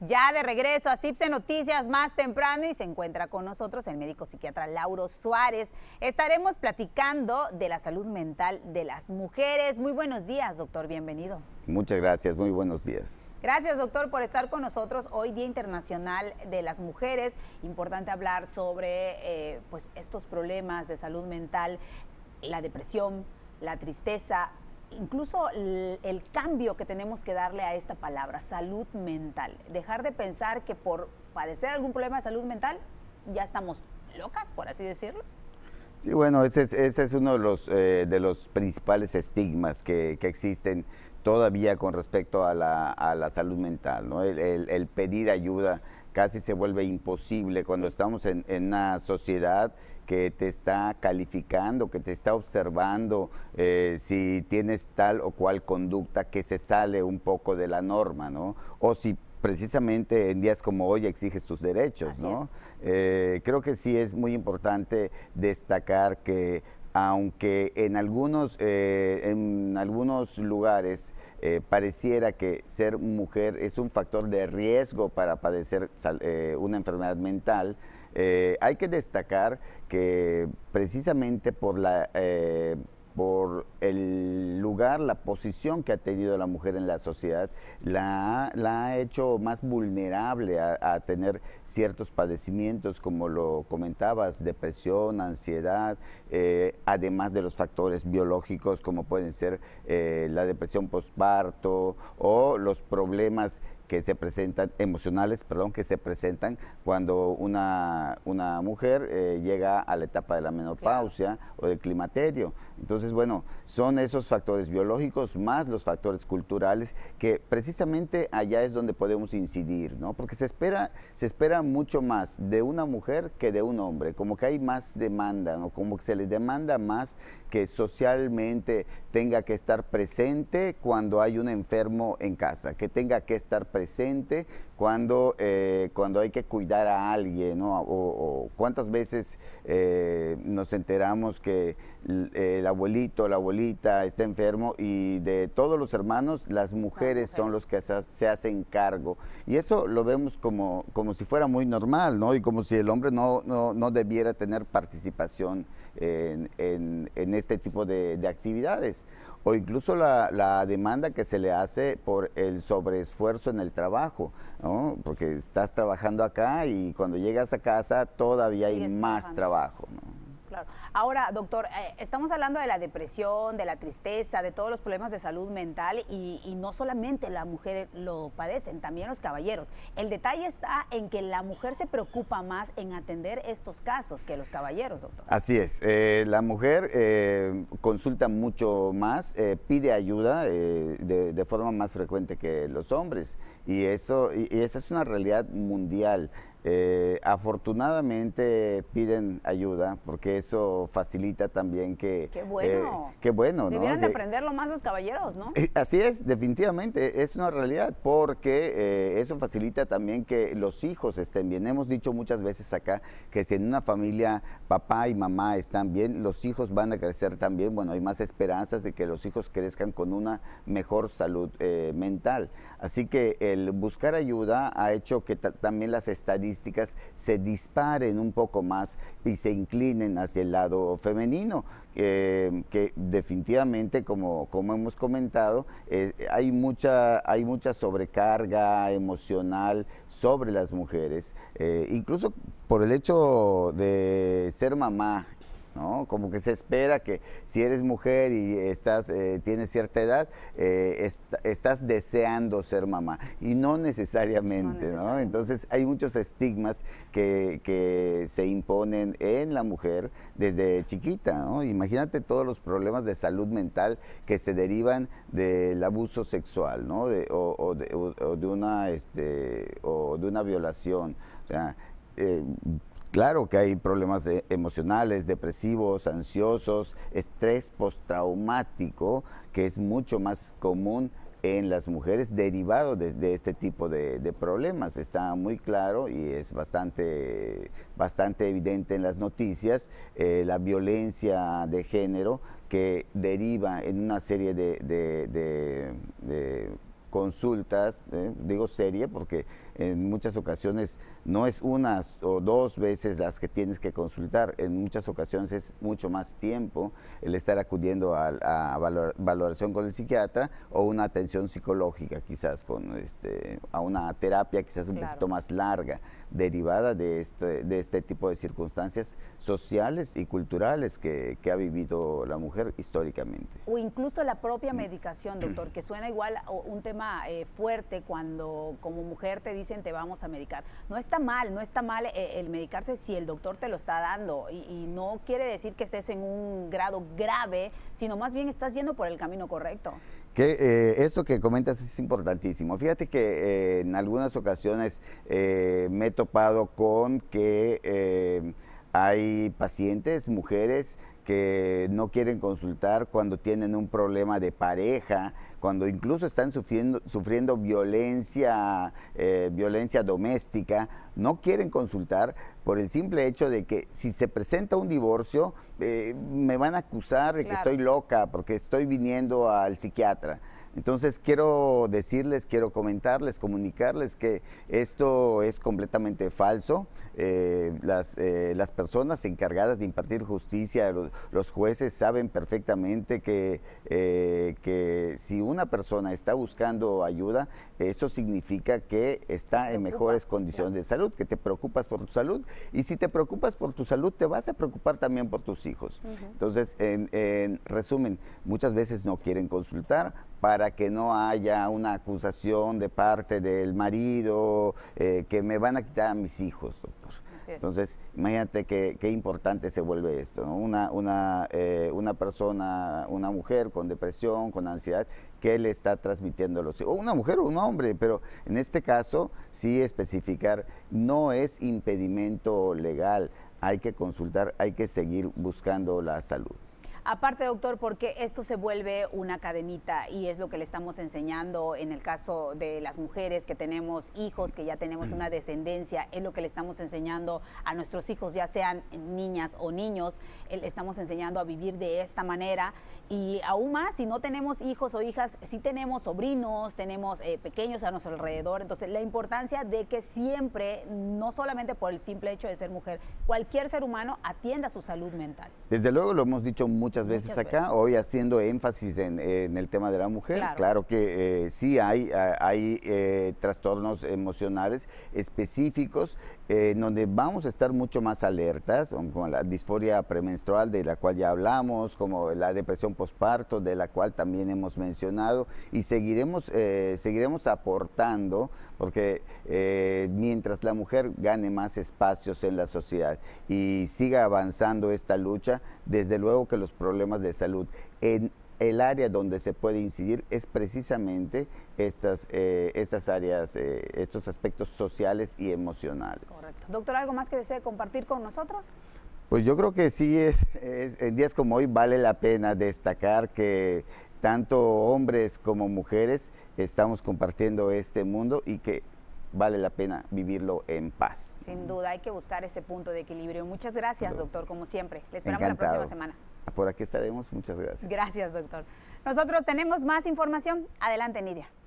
ya de regreso a CIPSE Noticias más temprano y se encuentra con nosotros el médico psiquiatra Lauro Suárez. Estaremos platicando de la salud mental de las mujeres. Muy buenos días, doctor, bienvenido. Muchas gracias, muy buenos días. Gracias, doctor, por estar con nosotros hoy Día Internacional de las Mujeres. Importante hablar sobre eh, pues estos problemas de salud mental, la depresión, la tristeza, incluso el, cambio que tenemos que darle a esta palabra, salud mental. Dejar de pensar que por padecer algún problema de salud mental ya estamos locas, por así decirlo. Sí, bueno, ese es, uno eh, de los, principales estigmas que, existen todavía con respecto a la, salud mental, ¿no? el pedir ayuda casi se vuelve imposible cuando estamos en, una sociedad que te está calificando, que te está observando eh, si tienes tal o cual conducta que se sale un poco de la norma, ¿no? O si precisamente en días como hoy exiges tus derechos, ¿no? Eh, creo que sí es muy importante destacar que aunque en algunos, eh, en algunos lugares eh, pareciera que ser mujer es un factor de riesgo para padecer eh, una enfermedad mental, hay que destacar que precisamente por la por el lugar, la posición que ha tenido la mujer en la sociedad, la, ha hecho más vulnerable a, tener ciertos padecimientos, como lo comentabas, depresión, ansiedad, eh, además de los factores biológicos, como pueden ser eh, la depresión postparto o los problemas que se presentan, emocionales, perdón, que se presentan cuando una, una mujer eh, llega a la etapa de la menopausia o del climaterio. Entonces, bueno, son esos factores biológicos más los factores culturales que precisamente allá es donde podemos incidir, ¿no? Porque se espera, se espera mucho más de una mujer que de un hombre, como que hay más demanda, o Como que se le demanda más que socialmente tenga que estar presente cuando hay un enfermo en casa, que tenga que estar presente presente cuando, eh, cuando hay que cuidar a alguien, O, cuántas veces eh, nos enteramos que el, abuelito, la abuelita está enfermo y de todos los hermanos, las mujeres son los que se, hacen cargo. Y eso lo vemos como, como si fuera muy normal, ¿no? Y como si el hombre no, no, no debiera tener participación en, este tipo de actividades o incluso la, la, demanda que se le hace por el sobreesfuerzo en el trabajo, ¿no? porque estás trabajando acá y cuando llegas a casa todavía hay más trabajo. ¿no? Ahora, doctor, eh, estamos hablando de la depresión, de la tristeza, de todos los problemas de salud mental y, no solamente la mujer lo padecen, también los caballeros. El detalle está en que la mujer se preocupa más en atender estos casos que los caballeros, doctor. Así es, eh, la mujer eh, consulta mucho más, pide ayuda de, de, forma más frecuente que los hombres y eso y esa es una realidad mundial. Eh, afortunadamente piden ayuda porque eso facilita también que... ¡Qué bueno! Eh, ¡Qué bueno! ¿no? de aprenderlo más los caballeros, ¿no? Eh, así es, definitivamente, es una realidad porque eso facilita también que los hijos estén bien. Hemos dicho muchas veces acá que si en una familia papá y mamá están bien, los hijos van a crecer también. Bueno, hay más esperanzas de que los hijos crezcan con una mejor salud mental. Así que el buscar ayuda ha hecho que también las estadísticas se disparen un poco más y se inclinen hacia el lado femenino, que definitivamente, como, como hemos comentado, eh, hay, mucha, hay mucha sobrecarga emocional sobre las mujeres, eh, incluso por el hecho de ser mamá como que se espera que si eres mujer y estás, eh, tienes cierta edad, eh, estás deseando ser mamá. Y no necesariamente, Entonces hay muchos estigmas que, se imponen en la mujer desde chiquita, Imagínate todos los problemas de salud mental que se derivan del abuso sexual, o, de, una, este, o de una violación. O eh, Claro que hay problemas eh, emocionales, depresivos, ansiosos, estrés postraumático, que es mucho más común en las mujeres derivado de, este tipo de, problemas. Está muy claro y es bastante, bastante evidente en las noticias eh, la violencia de género que deriva en una serie de consultas, ¿eh? digo serie porque en muchas ocasiones no es una o dos veces las que tienes que consultar, en muchas ocasiones es mucho más tiempo el estar acudiendo a, valoración con el psiquiatra o una atención psicológica quizás con este, a una terapia quizás un poquito más larga derivada de este, de este tipo de circunstancias sociales y culturales que, que ha vivido la mujer históricamente. O incluso la propia mm. medicación, doctor, que suena igual a un tema eh, fuerte cuando como mujer te dicen te vamos a medicar. No está mal, no está mal eh, el medicarse si el doctor te lo está dando y, no quiere decir que estés en un grado grave, sino más bien estás yendo por el camino correcto. Que eh, esto que comentas es importantísimo. Fíjate que en algunas ocasiones me he topado con que hay pacientes, mujeres, que no quieren consultar cuando tienen un problema de pareja, cuando incluso están sufriendo, violencia, eh, violencia doméstica, no quieren consultar por el simple hecho de que si se presenta un divorcio, eh, me van a acusar de que estoy loca porque estoy viniendo al psiquiatra. Entonces quiero decirles, quiero comentarles, comunicarles que esto es completamente falso. Eh, eh, las, personas encargadas de impartir justicia, los, jueces saben perfectamente eh, que, si una persona está buscando ayuda, eso significa que está en mejores condiciones de salud, que te preocupas por tu salud y si te preocupas por tu salud te vas a preocupar también por tus hijos. Entonces, en, en resumen, muchas veces no quieren consultar, para que no haya una acusación de parte del marido, eh, que me van a quitar a mis hijos, doctor. Entonces, imagínate qué, importante se vuelve esto. Una, una, eh, una persona, una mujer con depresión, con ansiedad, ¿qué le está transmitiendo a los hijos? O una mujer o un hombre, pero en este caso, sí especificar, no es impedimento legal. Hay que consultar, hay que seguir buscando la salud. Aparte, doctor, porque esto se vuelve una cadenita y es lo que le estamos enseñando en el caso de las mujeres que tenemos hijos, que ya tenemos una descendencia, es lo que le estamos enseñando a nuestros hijos, ya sean niñas o niños, eh, le estamos enseñando a vivir de esta manera y aún más si no tenemos hijos o hijas, si sí tenemos sobrinos, tenemos eh, pequeños a nuestro alrededor, entonces la importancia de que siempre, no solamente por el simple hecho de ser mujer, cualquier ser humano atienda su salud mental. Desde luego lo hemos dicho muchas veces acá, hoy haciendo énfasis en, el tema de la mujer. Claro, que eh, sí hay, hay eh, trastornos emocionales específicos eh, en donde vamos a estar mucho más alertas, como la disforia premenstrual de la cual ya hablamos, como la depresión postparto de la cual también hemos mencionado, y seguiremos, seguiremos aportando porque mientras la mujer gane más espacios en la sociedad y siga avanzando esta lucha, desde luego que los problemas de salud. En el área donde se puede incidir es precisamente estas, eh, estas áreas, eh, estos aspectos sociales y emocionales. Doctor, ¿algo más que desee compartir con nosotros? Pues yo creo que sí, es, en días como hoy vale la pena destacar que tanto hombres como mujeres estamos compartiendo este mundo y que vale la pena vivirlo en paz. Sin duda, hay que buscar ese punto de equilibrio. Muchas gracias, doctor, como siempre. Le esperamos la próxima semana. Por aquí estaremos. Muchas gracias. Gracias, doctor. Nosotros tenemos más información. Adelante, Nidia.